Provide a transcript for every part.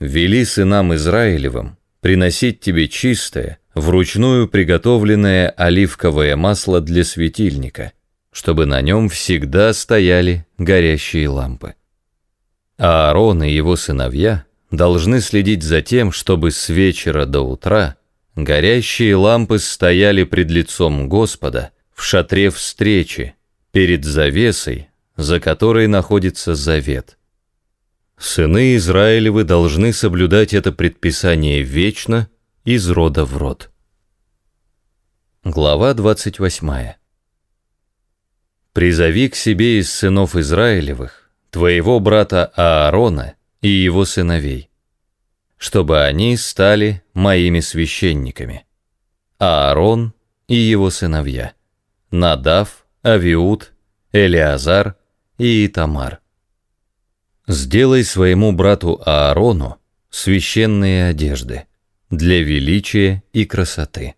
вели сынам Израилевым приносить тебе чистое, вручную приготовленное оливковое масло для светильника, чтобы на нем всегда стояли горящие лампы. А Аарон и его сыновья должны следить за тем, чтобы с вечера до утра горящие лампы стояли пред лицом Господа в шатре встречи, перед завесой, за которой находится завет – Сыны Израилевы должны соблюдать это предписание вечно, из рода в род. Глава 28. «Призови к себе из сынов Израилевых, твоего брата Аарона и его сыновей, чтобы они стали моими священниками. Аарон и его сыновья, Надав, Авиуд, Элиазар и Тамар Сделай своему брату Аарону священные одежды для величия и красоты.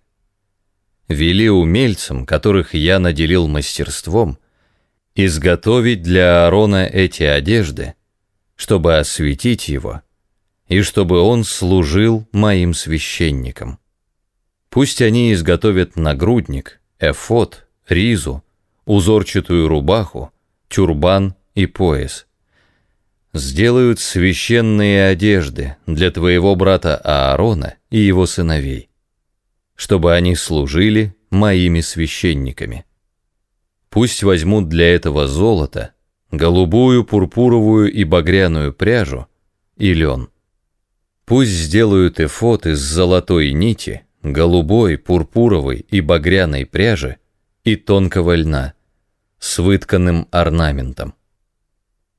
Вели умельцам, которых я наделил мастерством, изготовить для Аарона эти одежды, чтобы осветить его и чтобы он служил моим священникам. Пусть они изготовят нагрудник, эфот, ризу, узорчатую рубаху, тюрбан и пояс – сделают священные одежды для твоего брата Аарона и его сыновей, чтобы они служили моими священниками. Пусть возьмут для этого золото, голубую, пурпуровую и багряную пряжу и лен. Пусть сделают эфот из золотой нити, голубой, пурпуровой и багряной пряжи и тонкого льна с вытканным орнаментом.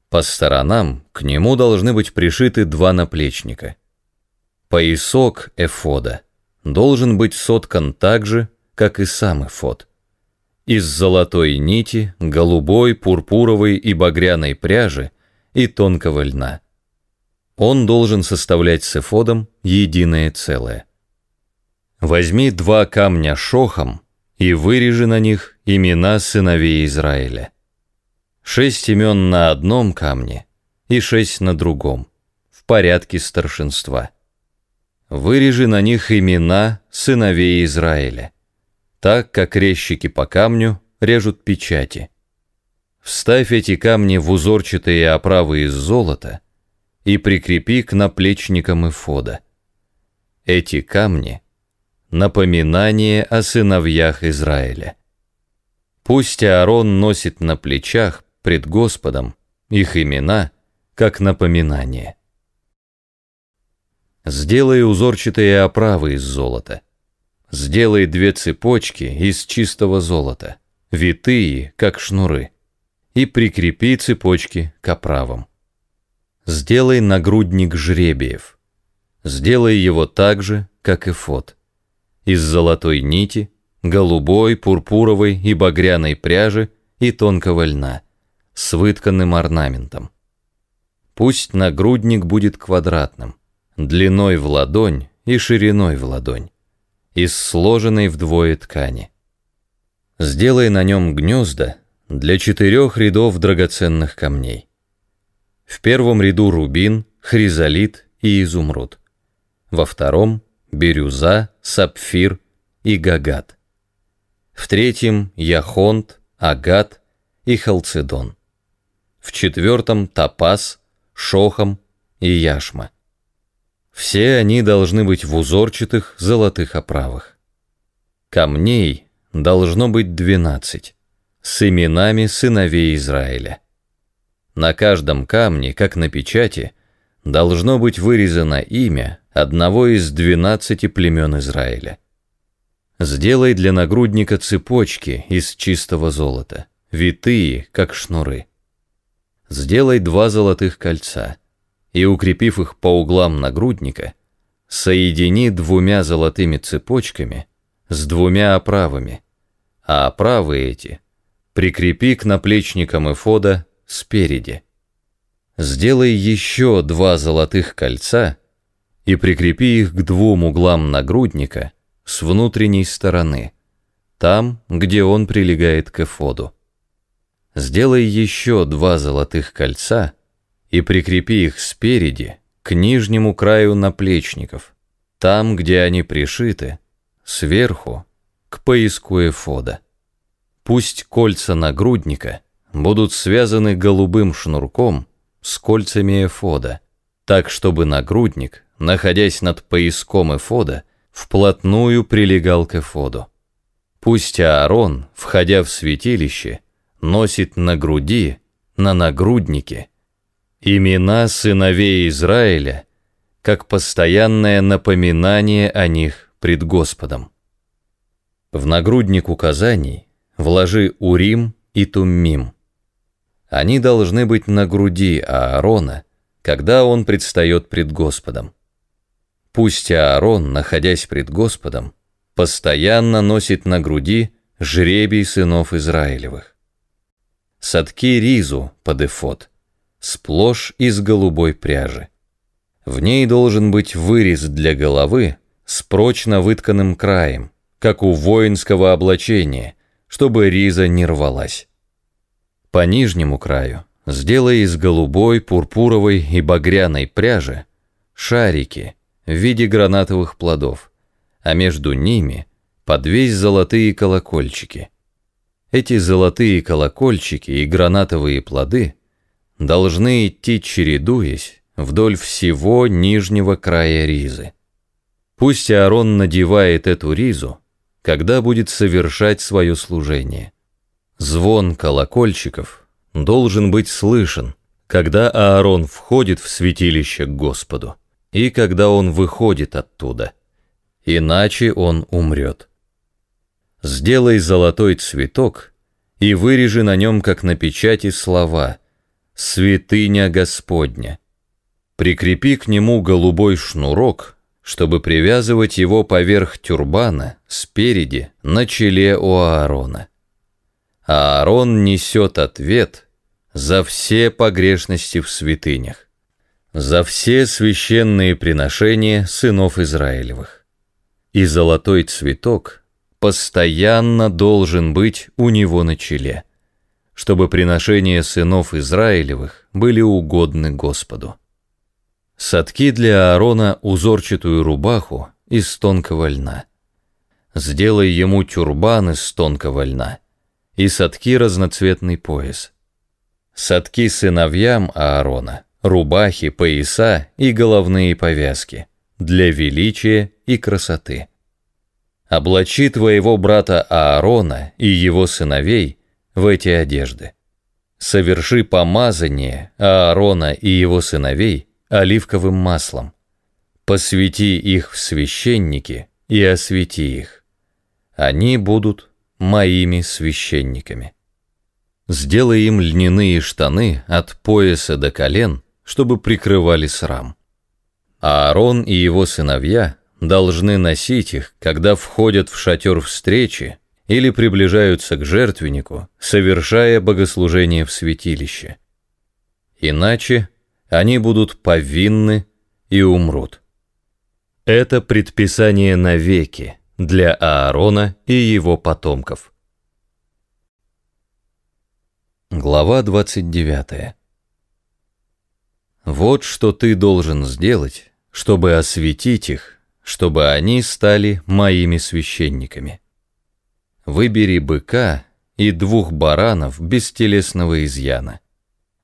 По сторонам к нему должны быть пришиты два наплечника. Поясок эфода должен быть соткан так же, как и сам эфод. Из золотой нити, голубой, пурпуровой и багряной пряжи и тонкого льна. Он должен составлять с эфодом единое целое. Возьми два камня шохом и вырежи на них имена сыновей Израиля. Шесть имен на одном камне и шесть на другом, в порядке старшинства. Вырежи на них имена сыновей Израиля, так как резчики по камню режут печати. Вставь эти камни в узорчатые оправы из золота и прикрепи к наплечникам эфода. Эти камни — напоминание о сыновьях Израиля. Пусть Аарон носит на плечах пред Господом, их имена, как напоминание. Сделай узорчатые оправы из золота. Сделай две цепочки из чистого золота, витые, как шнуры, и прикрепи цепочки к оправам. Сделай нагрудник жребиев. Сделай его так же, как и фот. Из золотой нити, голубой, пурпуровой и багряной пряжи и тонкого льна – с вытканным орнаментом. Пусть нагрудник будет квадратным, длиной в ладонь и шириной в ладонь, из сложенной вдвое ткани. Сделай на нем гнезда для четырех рядов драгоценных камней. В первом ряду рубин, хризолит и изумруд. Во втором – бирюза, сапфир и гагат. В третьем – яхонт, агат и халцедон в четвертом – топаз, шохам и яшма. Все они должны быть в узорчатых золотых оправах. Камней должно быть двенадцать, с именами сыновей Израиля. На каждом камне, как на печати, должно быть вырезано имя одного из двенадцати племен Израиля. Сделай для нагрудника цепочки из чистого золота, витые, как шнуры сделай два золотых кольца и, укрепив их по углам нагрудника, соедини двумя золотыми цепочками с двумя оправами, а оправы эти прикрепи к наплечникам эфода спереди. Сделай еще два золотых кольца и прикрепи их к двум углам нагрудника с внутренней стороны, там, где он прилегает к эфоду. Сделай еще два золотых кольца и прикрепи их спереди к нижнему краю наплечников, там, где они пришиты, сверху к пояску эфода. Пусть кольца нагрудника будут связаны голубым шнурком с кольцами эфода, так чтобы нагрудник, находясь над пояском эфода, вплотную прилегал к эфоду. Пусть Аарон, входя в святилище, носит на груди, на нагруднике, имена сыновей Израиля, как постоянное напоминание о них пред Господом. В нагрудник указаний вложи Урим и Туммим. Они должны быть на груди Аарона, когда он предстает пред Господом. Пусть Аарон, находясь пред Господом, постоянно носит на груди жребий сынов Израилевых садки ризу под эфот, сплошь из голубой пряжи. В ней должен быть вырез для головы с прочно вытканным краем, как у воинского облачения, чтобы риза не рвалась. По нижнему краю сделай из голубой, пурпуровой и багряной пряжи шарики в виде гранатовых плодов, а между ними подвесь золотые колокольчики – эти золотые колокольчики и гранатовые плоды должны идти, чередуясь, вдоль всего нижнего края ризы. Пусть Аарон надевает эту ризу, когда будет совершать свое служение. Звон колокольчиков должен быть слышен, когда Аарон входит в святилище к Господу и когда он выходит оттуда, иначе он умрет. Сделай золотой цветок и вырежи на нем, как на печати, слова «Святыня Господня». Прикрепи к нему голубой шнурок, чтобы привязывать его поверх тюрбана, спереди, на челе у Аарона. А Аарон несет ответ за все погрешности в святынях, за все священные приношения сынов Израилевых. И золотой цветок – постоянно должен быть у него на челе, чтобы приношения сынов Израилевых были угодны Господу. Садки для Аарона узорчатую рубаху из тонкого льна. Сделай ему тюрбан из тонкого льна и садки разноцветный пояс. Садки сыновьям Аарона, рубахи, пояса и головные повязки для величия и красоты облачи твоего брата Аарона и его сыновей в эти одежды. Соверши помазание Аарона и его сыновей оливковым маслом. Посвяти их в священники и освети их. Они будут моими священниками. Сделай им льняные штаны от пояса до колен, чтобы прикрывали срам. Аарон и его сыновья должны носить их, когда входят в шатер встречи или приближаются к жертвеннику, совершая богослужение в святилище. Иначе они будут повинны и умрут. Это предписание навеки для Аарона и его потомков. Глава 29. Вот что ты должен сделать, чтобы осветить их чтобы они стали моими священниками. Выбери быка и двух баранов без телесного изъяна.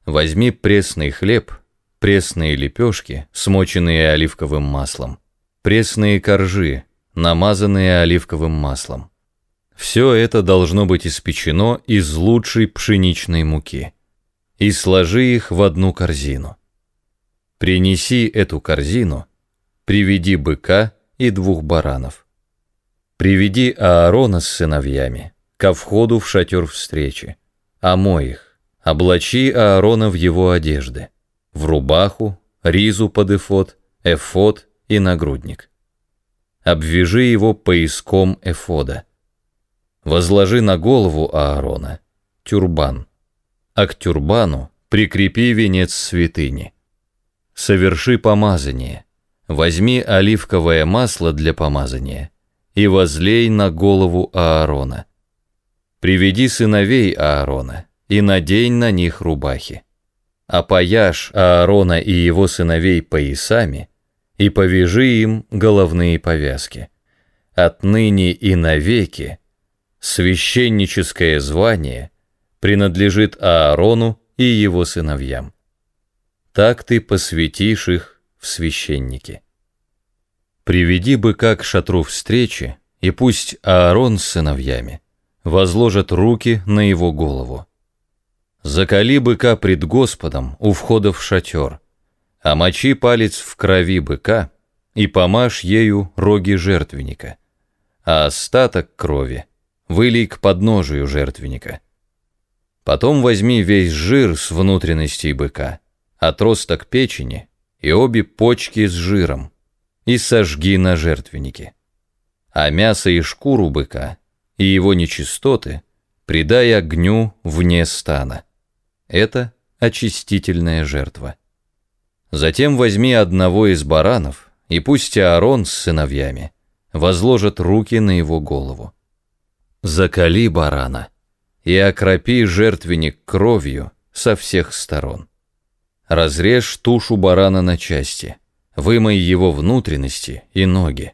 Возьми пресный хлеб, пресные лепешки, смоченные оливковым маслом, пресные коржи, намазанные оливковым маслом. Все это должно быть испечено из лучшей пшеничной муки. И сложи их в одну корзину. Принеси эту корзину, приведи быка и двух баранов. «Приведи Аарона с сыновьями ко входу в шатер встречи, а моих облачи Аарона в его одежды, в рубаху, ризу под эфот, эфот и нагрудник. Обвяжи его пояском эфода. Возложи на голову Аарона тюрбан, а к тюрбану прикрепи венец святыни. Соверши помазание, возьми оливковое масло для помазания и возлей на голову Аарона. Приведи сыновей Аарона и надень на них рубахи. А пояж Аарона и его сыновей поясами и повяжи им головные повязки. Отныне и навеки священническое звание принадлежит Аарону и его сыновьям. Так ты посвятишь их в священники. «Приведи быка к шатру встречи, и пусть Аарон с сыновьями возложат руки на его голову. Закали быка пред Господом у входа в шатер, а мочи палец в крови быка и помажь ею роги жертвенника, а остаток крови вылей к подножию жертвенника». Потом возьми весь жир с внутренностей быка, отросток печени и обе почки с жиром, и сожги на жертвеннике. А мясо и шкуру быка, и его нечистоты, предай огню вне стана. Это очистительная жертва. Затем возьми одного из баранов, и пусть Аарон с сыновьями возложат руки на его голову. Закали барана и окропи жертвенник кровью со всех сторон. Разрежь тушу барана на части, вымой его внутренности и ноги.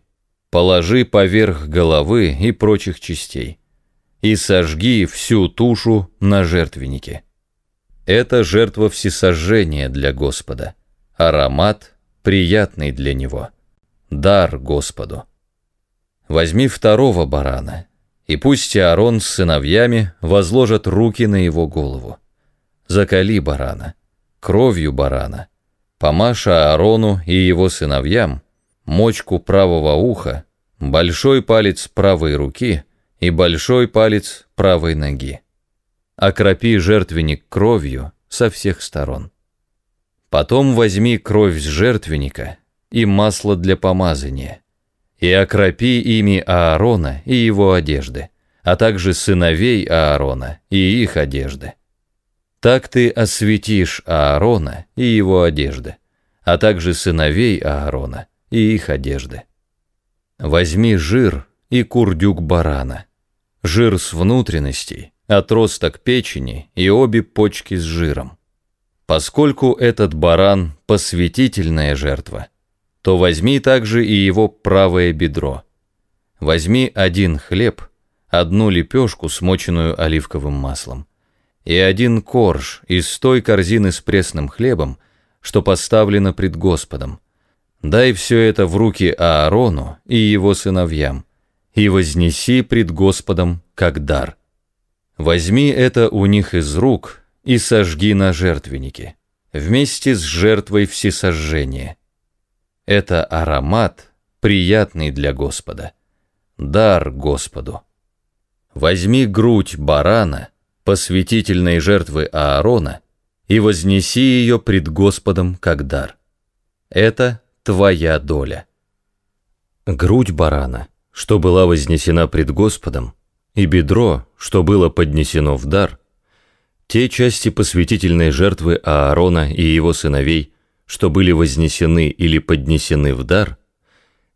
Положи поверх головы и прочих частей. И сожги всю тушу на жертвеннике. Это жертва всесожжения для Господа. Аромат, приятный для Него. Дар Господу. Возьми второго барана, и пусть Аарон с сыновьями возложат руки на его голову. Закали барана кровью барана. Помаша Аарону и его сыновьям, мочку правого уха, большой палец правой руки и большой палец правой ноги. Окропи жертвенник кровью со всех сторон. Потом возьми кровь с жертвенника и масло для помазания, и окропи ими Аарона и его одежды, а также сыновей Аарона и их одежды. Так ты осветишь Аарона и его одежды, а также сыновей Аарона и их одежды. Возьми жир и курдюк барана, жир с внутренностей, отросток печени и обе почки с жиром. Поскольку этот баран – посвятительная жертва, то возьми также и его правое бедро. Возьми один хлеб, одну лепешку, смоченную оливковым маслом, и один корж из той корзины с пресным хлебом, что поставлено пред Господом. Дай все это в руки Аарону и его сыновьям, и вознеси пред Господом как дар. Возьми это у них из рук и сожги на жертвеннике, вместе с жертвой всесожжения. Это аромат, приятный для Господа. Дар Господу. Возьми грудь барана посвятительной жертвы Аарона и вознеси ее пред Господом как дар. Это твоя доля. Грудь барана, что была вознесена пред Господом, и бедро, что было поднесено в дар, те части посвятительной жертвы Аарона и его сыновей, что были вознесены или поднесены в дар,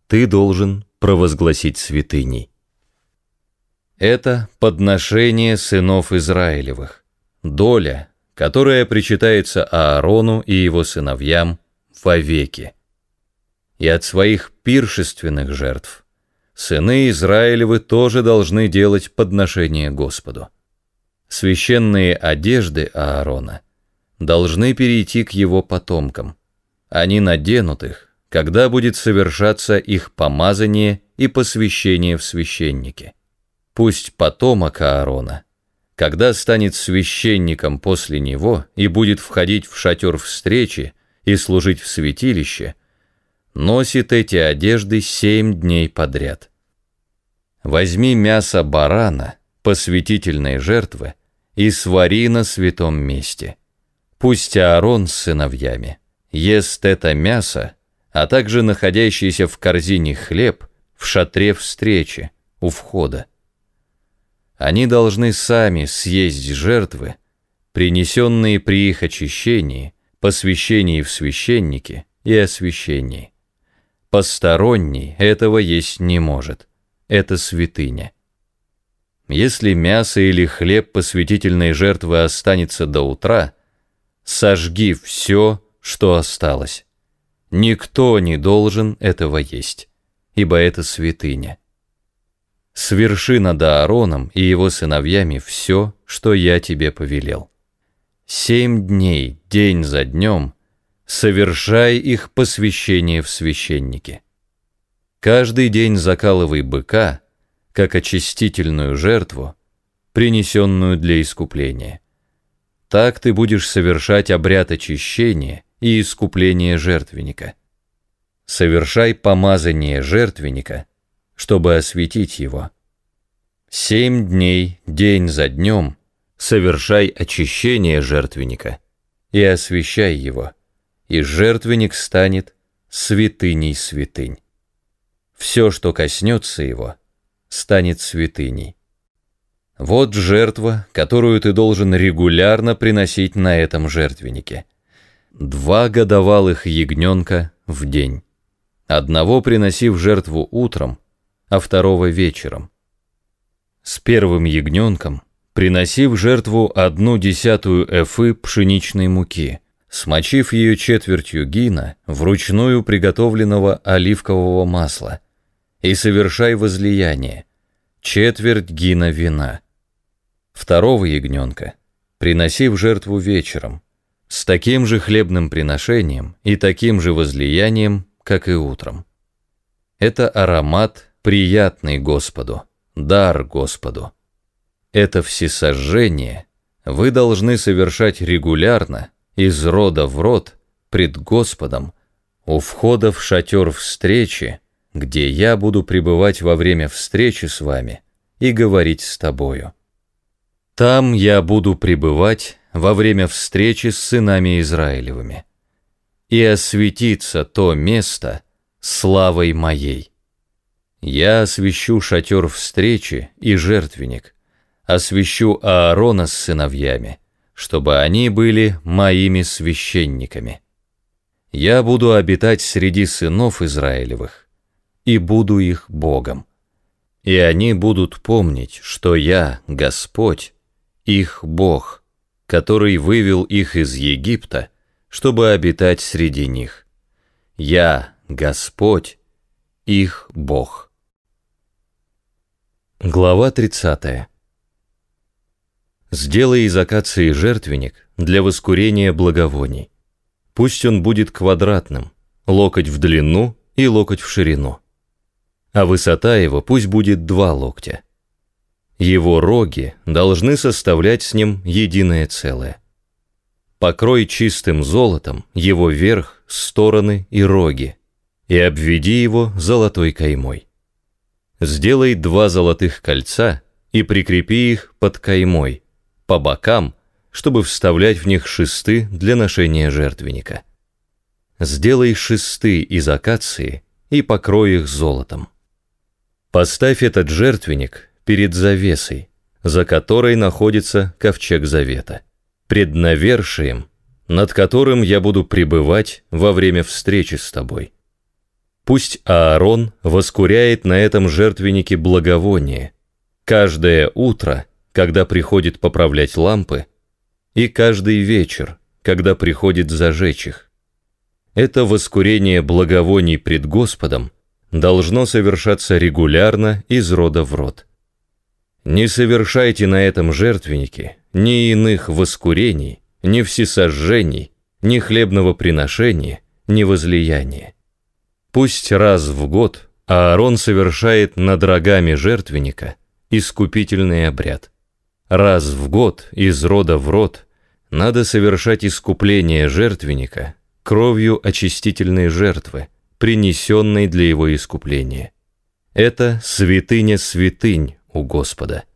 ты должен провозгласить святыней. Это подношение сынов Израилевых, доля, которая причитается Аарону и его сыновьям вовеки. И от своих пиршественных жертв сыны Израилевы тоже должны делать подношение Господу. Священные одежды Аарона должны перейти к его потомкам. Они наденут их, когда будет совершаться их помазание и посвящение в священнике пусть потомок Аарона, когда станет священником после него и будет входить в шатер встречи и служить в святилище, носит эти одежды семь дней подряд. Возьми мясо барана, посвятительной жертвы, и свари на святом месте. Пусть Аарон с сыновьями ест это мясо, а также находящийся в корзине хлеб в шатре встречи у входа. Они должны сами съесть жертвы, принесенные при их очищении, посвящении в священники и освящении. Посторонний этого есть не может. Это святыня. Если мясо или хлеб посвятительной жертвы останется до утра, сожги все, что осталось. Никто не должен этого есть, ибо это святыня. Сверши над Аароном и его сыновьями все, что я тебе повелел. Семь дней, день за днем, совершай их посвящение в священнике. Каждый день закалывай быка, как очистительную жертву, принесенную для искупления. Так ты будешь совершать обряд очищения и искупления жертвенника. Совершай помазание жертвенника – чтобы осветить его. Семь дней, день за днем, совершай очищение жертвенника и освящай его, и жертвенник станет святыней святынь. Все, что коснется его, станет святыней. Вот жертва, которую ты должен регулярно приносить на этом жертвеннике. Два годовалых ягненка в день. Одного приноси в жертву утром, а второго вечером. С первым ягненком, приносив в жертву одну десятую эфы пшеничной муки, смочив ее четвертью гина, вручную приготовленного оливкового масла, и совершай возлияние, четверть гина вина. Второго ягненка, приносив жертву вечером, с таким же хлебным приношением и таким же возлиянием, как и утром. Это аромат, приятный Господу, дар Господу. Это всесожжение вы должны совершать регулярно, из рода в род, пред Господом, у входа в шатер встречи, где я буду пребывать во время встречи с вами и говорить с тобою. Там я буду пребывать во время встречи с сынами Израилевыми, и осветится то место славой моей». Я освящу шатер встречи и жертвенник, освящу Аарона с сыновьями, чтобы они были моими священниками. Я буду обитать среди сынов Израилевых и буду их Богом. И они будут помнить, что я, Господь, их Бог, который вывел их из Египта, чтобы обитать среди них. Я, Господь, их Бог. Глава 30. Сделай из акации жертвенник для воскурения благовоний. Пусть он будет квадратным, локоть в длину и локоть в ширину. А высота его пусть будет два локтя. Его роги должны составлять с ним единое целое. Покрой чистым золотом его верх, стороны и роги и обведи его золотой каймой. Сделай два золотых кольца и прикрепи их под каймой, по бокам, чтобы вставлять в них шесты для ношения жертвенника. Сделай шесты из акации и покрой их золотом. Поставь этот жертвенник перед завесой, за которой находится ковчег завета, пред навершием, над которым я буду пребывать во время встречи с тобой. Пусть Аарон воскуряет на этом жертвеннике благовоние. Каждое утро, когда приходит поправлять лампы, и каждый вечер, когда приходит зажечь их. Это воскурение благовоний пред Господом должно совершаться регулярно из рода в род. Не совершайте на этом жертвеннике ни иных воскурений, ни всесожжений, ни хлебного приношения, ни возлияния. Пусть раз в год Аарон совершает над рогами жертвенника искупительный обряд. Раз в год из рода в род надо совершать искупление жертвенника кровью очистительной жертвы, принесенной для его искупления. Это святыня святынь у Господа –